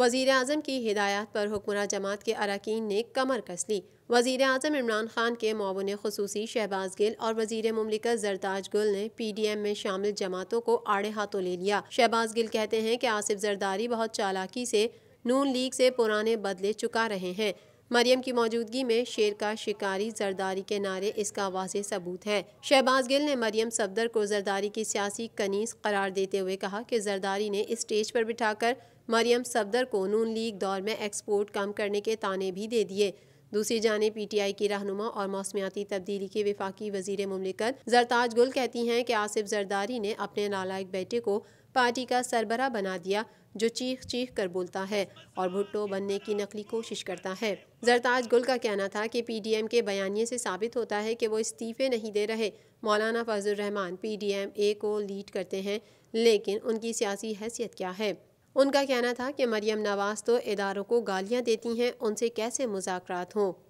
वजीर अजम की हिदायत पर हुक्मर जमात के अरकान ने कमर कस ली वजीर अजम इमरान खान के मौन खसूसी शहबाज गिल और वजीर ममलिकत जरदाज गुल ने पी डी एम में शामिल जमातों को आड़े हाथों ले लिया शहबाज गिल कहते हैं कि आसिफ जरदारी बहुत चालाकी से नून लीग से पुराने बदले चुका रहे हैं मरियम की मौजूदगी में शेर का शिकारी जरदारी के नारे इसका वाज सबूत है शहबाज गिल ने मरियम सफदर को जरदारी की सियासी कनीस करार देते हुए कहा कि जरदारी ने स्टेज पर बिठाकर मरियम सफदर को नून लीग दौर में एक्सपोर्ट कम करने के ताने भी दे दिए दूसरी जानब पी टी आई की रहनुमा और मौसमियाती तब्दीली के विफाकी वजीर ममलिकत जरताज गुल कहती हैं कि आसिफ जरदारी ने अपने नालायक बेटे को पार्टी का सरबरा बना दिया जो चीख चीख कर बोलता है और भुट्टो बनने की नकली कोशिश करता है जरताज गुल का कहना था कि पीडीएम के बयानिए से साबित होता है कि वो इस्तीफे नहीं दे रहे मौलाना फजल रहमान पीडीएम ए को लीड करते हैं लेकिन उनकी सियासी हैसियत क्या है उनका कहना था कि मरियम नवाज़ तो इदारों को गालियाँ देती हैं उनसे कैसे मुजाकर हों